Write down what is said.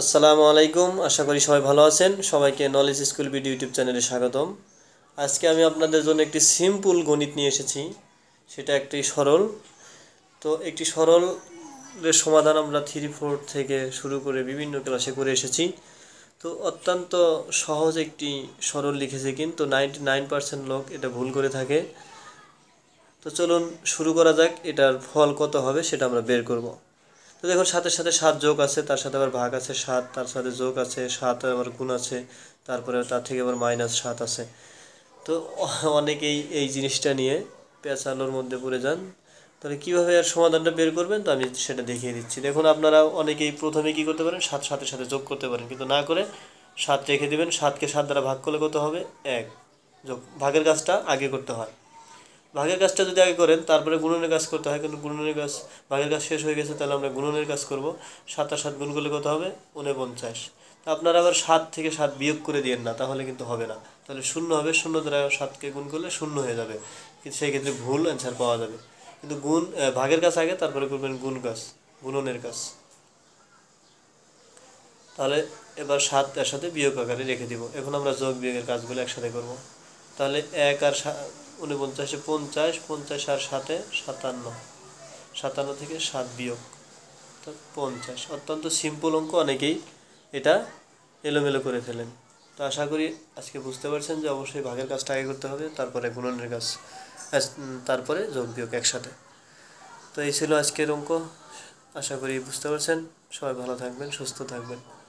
আসসালামু আলাইকুম আশা করি সবাই ভালো আছেন সবাইকে নলেজ স্কুল ভিডিও ইউটিউব চ্যানেলে স্বাগতম আজকে আমি আপনাদের জন্য একটি সিম্পল গণিত নিয়ে এসেছি সেটা একটি সরল তো একটি সরলের সমাধান আমরা থ্রি ফোর থেকে শুরু করে বিভিন্ন ক্লাসে করে এসেছি তো অত্যন্ত সহজ একটি সরল লিখেছে কিন্তু নাইনটি নাইন পার্সেন্ট লোক এটা ভুল করে থাকে তো চলুন শুরু করা যাক এটার ফল কত হবে সেটা আমরা বের করবো তো দেখুন সাতের সাথে সাত যোগ আছে তার সাথে আবার ভাগ আছে সাত তার সাথে যোগ আছে সাত আবার গুণ আছে তারপরে তার থেকে আবার মাইনাস সাত আছে তো অনেকেই এই জিনিসটা নিয়ে পেঁচানোর মধ্যে পড়ে যান তাহলে কীভাবে আর সমাধানটা বের করবেন তো আমি সেটা দেখিয়ে দিচ্ছি দেখুন আপনারা অনেকেই প্রথমে কি করতে পারেন সাত সাতের সাথে যোগ করতে পারেন কিন্তু না করে সাত রেখে দেবেন সাতকে সাত দ্বারা ভাগ করলে কত হবে এক যোগ ভাগের কাজটা আগে করতে হয় ভাগের কাজটা যদি আগে করেন তারপরে গুণনের কাজ করতে হয় কিন্তু গুণনের কাজ ভাগের কাজ শেষ হয়ে গেছে তাহলে আমরা গুণনের কাজ করব সাত আর সাত গুণ করলে কত হবে উনপঞ্চাশ তো আপনারা আবার সাত থেকে সাত বিয়োগ করে দিয়েন না তাহলে কিন্তু হবে না তাহলে শূন্য হবে শূন্য দ্বারা সাতকে গুণ করলে শূন্য হয়ে যাবে সেই ক্ষেত্রে ভুল অ্যান্সার পাওয়া যাবে কিন্তু গুণ ভাগের কাজ আগে তারপরে করবেন গুণ কাজ গুণনের কাজ তাহলে এবার সাত একসাথে সাথে বিয়োগ আকারে রেখে দিব এখন আমরা যোগ বিয়োগের কাজগুলো একসাথে করব তাহলে এক আর উনপঞ্চাশে পঞ্চাশ পঞ্চাশ আর সাথে সাতান্ন সাতান্ন থেকে সাত বিয়োগ অর্থাৎ পঞ্চাশ অত্যন্ত সিম্পল অঙ্ক অনেকেই এটা এলোমেলো করে ফেলেন তো আশা করি আজকে বুঝতে পারছেন যে অবশ্যই ভাগের কাজটা আগে করতে হবে তারপরে গুণনের কাজ তারপরে যোগ বিয়োগ একসাথে তো এই ছিল আজকের অঙ্ক আশা করি বুঝতে পারছেন সবাই ভালো থাকবেন সুস্থ থাকবেন